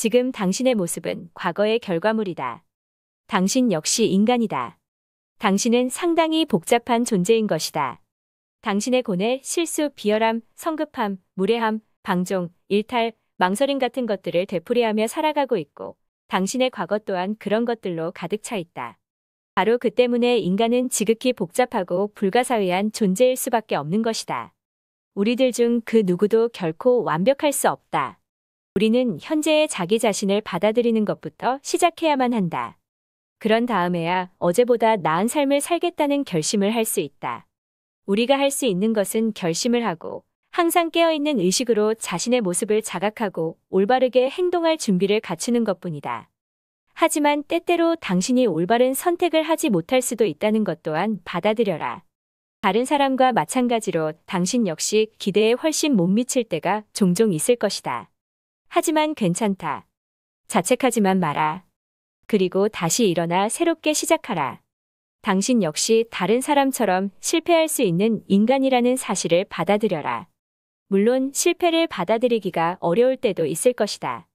지금 당신의 모습은 과거의 결과물이다. 당신 역시 인간이다. 당신은 상당히 복잡한 존재인 것이다. 당신의 고뇌, 실수, 비열함, 성급함, 무례함, 방종, 일탈, 망설임 같은 것들을 되풀이하며 살아가고 있고 당신의 과거 또한 그런 것들로 가득 차 있다. 바로 그 때문에 인간은 지극히 복잡하고 불가사의한 존재일 수밖에 없는 것이다. 우리들 중 그 누구도 결코 완벽할 수 없다. 우리는 현재의 자기 자신을 받아들이는 것부터 시작해야만 한다. 그런 다음에야 어제보다 나은 삶을 살겠다는 결심을 할 수 있다. 우리가 할 수 있는 것은 결심을 하고 항상 깨어있는 의식으로 자신의 모습을 자각하고 올바르게 행동할 준비를 갖추는 것뿐이다. 하지만 때때로 당신이 올바른 선택을 하지 못할 수도 있다는 것 또한 받아들여라. 다른 사람과 마찬가지로 당신 역시 기대에 훨씬 못 미칠 때가 종종 있을 것이다. 하지만 괜찮다. 자책하지만 마라. 그리고 다시 일어나 새롭게 시작하라. 당신 역시 다른 사람처럼 실패할 수 있는 인간이라는 사실을 받아들여라. 물론 실패를 받아들이기가 어려울 때도 있을 것이다.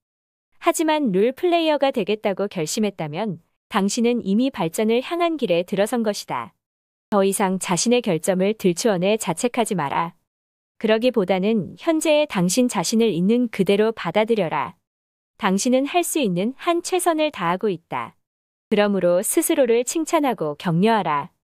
하지만 룰 플레이어가 되겠다고 결심했다면 당신은 이미 발전을 향한 길에 들어선 것이다. 더 이상 자신의 결점을 들추어내 자책하지 마라. 그러기보다는 현재의 당신 자신을 있는 그대로 받아들여라. 당신은 할 수 있는 한 최선을 다하고 있다. 그러므로 스스로를 칭찬하고 격려하라.